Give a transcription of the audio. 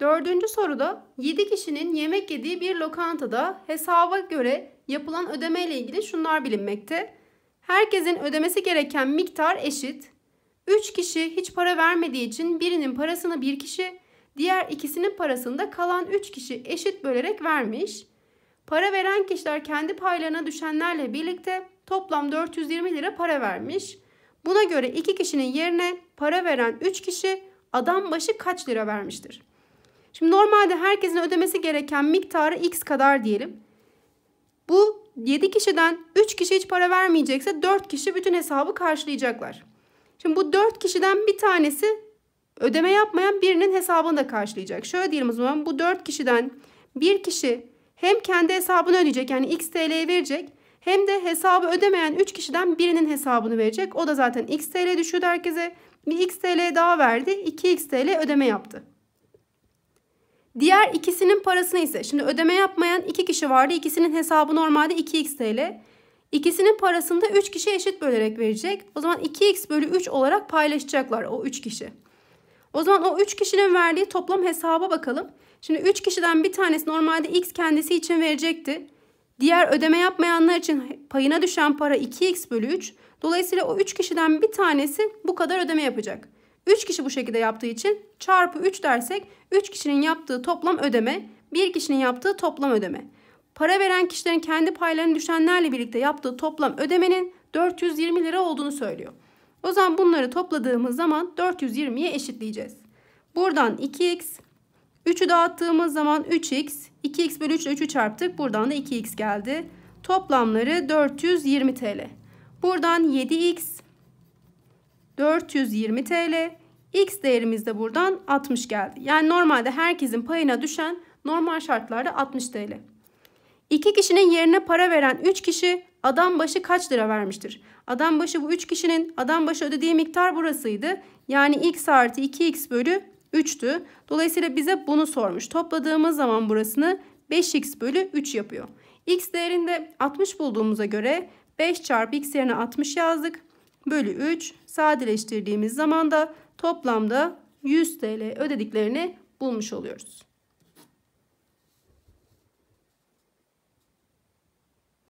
Dördüncü soruda 7 kişinin yemek yediği bir lokantada hesaba göre yapılan ödeme ile ilgili şunlar bilinmekte. Herkesin ödemesi gereken miktar eşit. 3 kişi hiç para vermediği için birinin parasını bir kişi, diğer ikisinin parasını da kalan 3 kişi eşit bölerek vermiş. Para veren kişiler kendi paylarına düşenlerle birlikte toplam 420 lira para vermiş. Buna göre 2 kişinin yerine para veren 3 kişi adam başı kaç lira vermiştir? Şimdi normalde herkesin ödemesi gereken miktarı x kadar diyelim. Bu 7 kişiden 3 kişi hiç para vermeyecekse 4 kişi bütün hesabı karşılayacaklar. Şimdi bu 4 kişiden bir tanesi ödeme yapmayan birinin hesabını da karşılayacak. Şöyle diyelim o zaman bu 4 kişiden bir kişi hem kendi hesabını ödeyecek yani x TL'ye verecek hem de hesabı ödemeyen 3 kişiden birinin hesabını verecek. O da zaten x TL düşüyordu herkese. Bir x TL daha verdi. 2 x TL ödeme yaptı. Diğer ikisinin parasını ise şimdi ödeme yapmayan iki kişi vardı. İkisinin hesabı normalde 2x TL. İkisinin parasını da 3 kişi eşit bölerek verecek. O zaman 2x bölü 3 olarak paylaşacaklar o 3 kişi. O zaman o 3 kişinin verdiği toplam hesaba bakalım. Şimdi 3 kişiden bir tanesi normalde x kendisi için verecekti. Diğer ödeme yapmayanlar için payına düşen para 2x bölü 3. Dolayısıyla o 3 kişiden bir tanesi bu kadar ödeme yapacak. 3 kişi bu şekilde yaptığı için çarpı 3 dersek 3 kişinin yaptığı toplam ödeme, 1 kişinin yaptığı toplam ödeme. Para veren kişilerin kendi paylarını düşenlerle birlikte yaptığı toplam ödemenin 420 lira olduğunu söylüyor. O zaman bunları topladığımız zaman 420'ye eşitleyeceğiz. Buradan 2x, 3'ü dağıttığımız zaman 3x, 2x bölü 3 ile 3'ü çarptık. Buradan da 2x geldi. Toplamları 420 TL. Buradan 7x, 420 TL. X değerimiz de buradan 60 geldi. Yani normalde herkesin payına düşen normal şartlarda 60 TL. İki kişinin yerine para veren 3 kişi adam başı kaç lira vermiştir? Adam başı bu 3 kişinin adam başı ödediği miktar burasıydı. Yani x artı 2x bölü 3'tü. Dolayısıyla bize bunu sormuş. Topladığımız zaman burasını 5x bölü 3 yapıyor. X değerinde 60 bulduğumuza göre 5 çarpı x yerine 60 yazdık bölü 3 sadeleştirdiğimiz zaman da toplamda 100 TL ödediklerini bulmuş oluyoruz.